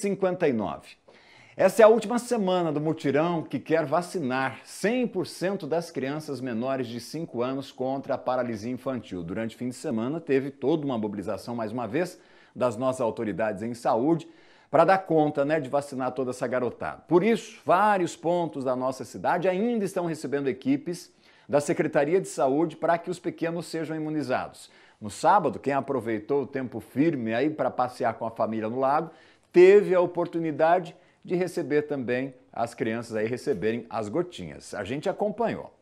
59. Essa é a última semana do mutirão que quer vacinar 100% das crianças menores de 5 anos contra a paralisia infantil. Durante o fim de semana teve toda uma mobilização, mais uma vez, das nossas autoridades em saúde para dar conta né, de vacinar toda essa garotada. Por isso, vários pontos da nossa cidade ainda estão recebendo equipes da Secretaria de Saúde para que os pequenos sejam imunizados. No sábado, quem aproveitou o tempo firme aí para passear com a família no lago, teve a oportunidade de receber também as crianças aí receberem as gotinhas. A gente acompanhou.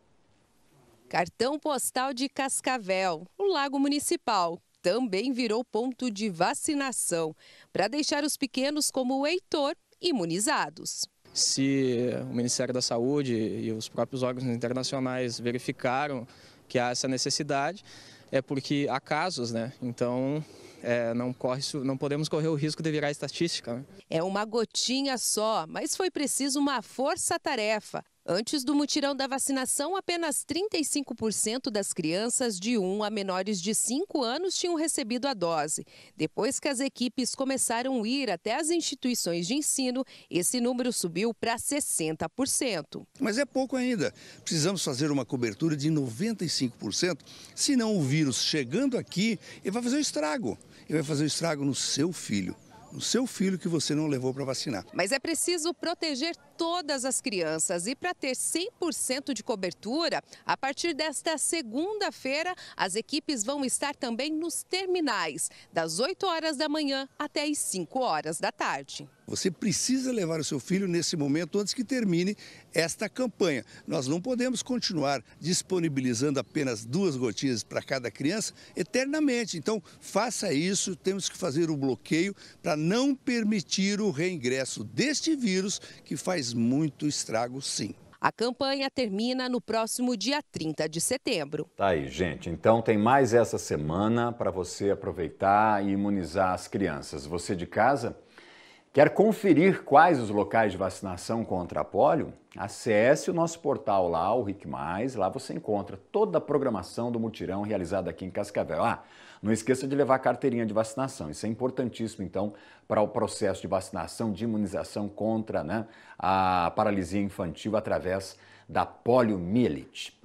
Cartão postal de Cascavel, o Lago Municipal, também virou ponto de vacinação para deixar os pequenos como o Heitor imunizados. Se o Ministério da Saúde e os próprios órgãos internacionais verificaram que há essa necessidade, é porque há casos, né? Então é, não, corre, não podemos correr o risco de virar estatística. Né? É uma gotinha só, mas foi preciso uma força-tarefa Antes do mutirão da vacinação, apenas 35% das crianças de 1 a menores de 5 anos tinham recebido a dose. Depois que as equipes começaram a ir até as instituições de ensino, esse número subiu para 60%. Mas é pouco ainda. Precisamos fazer uma cobertura de 95%, senão o vírus chegando aqui, ele vai fazer um estrago. Ele vai fazer um estrago no seu filho no seu filho que você não levou para vacinar. Mas é preciso proteger todas as crianças. E para ter 100% de cobertura, a partir desta segunda-feira, as equipes vão estar também nos terminais, das 8 horas da manhã até as 5 horas da tarde. Você precisa levar o seu filho nesse momento antes que termine esta campanha. Nós não podemos continuar disponibilizando apenas duas gotinhas para cada criança eternamente. Então, faça isso, temos que fazer o bloqueio para não permitir o reingresso deste vírus que faz faz muito estrago sim. A campanha termina no próximo dia 30 de setembro. Tá aí, gente. Então tem mais essa semana para você aproveitar e imunizar as crianças. Você de casa? Quer conferir quais os locais de vacinação contra a polio? Acesse o nosso portal lá, o RIC+, lá você encontra toda a programação do mutirão realizado aqui em Cascavel. Ah, não esqueça de levar a carteirinha de vacinação, isso é importantíssimo, então, para o processo de vacinação, de imunização contra né, a paralisia infantil através da poliomielite.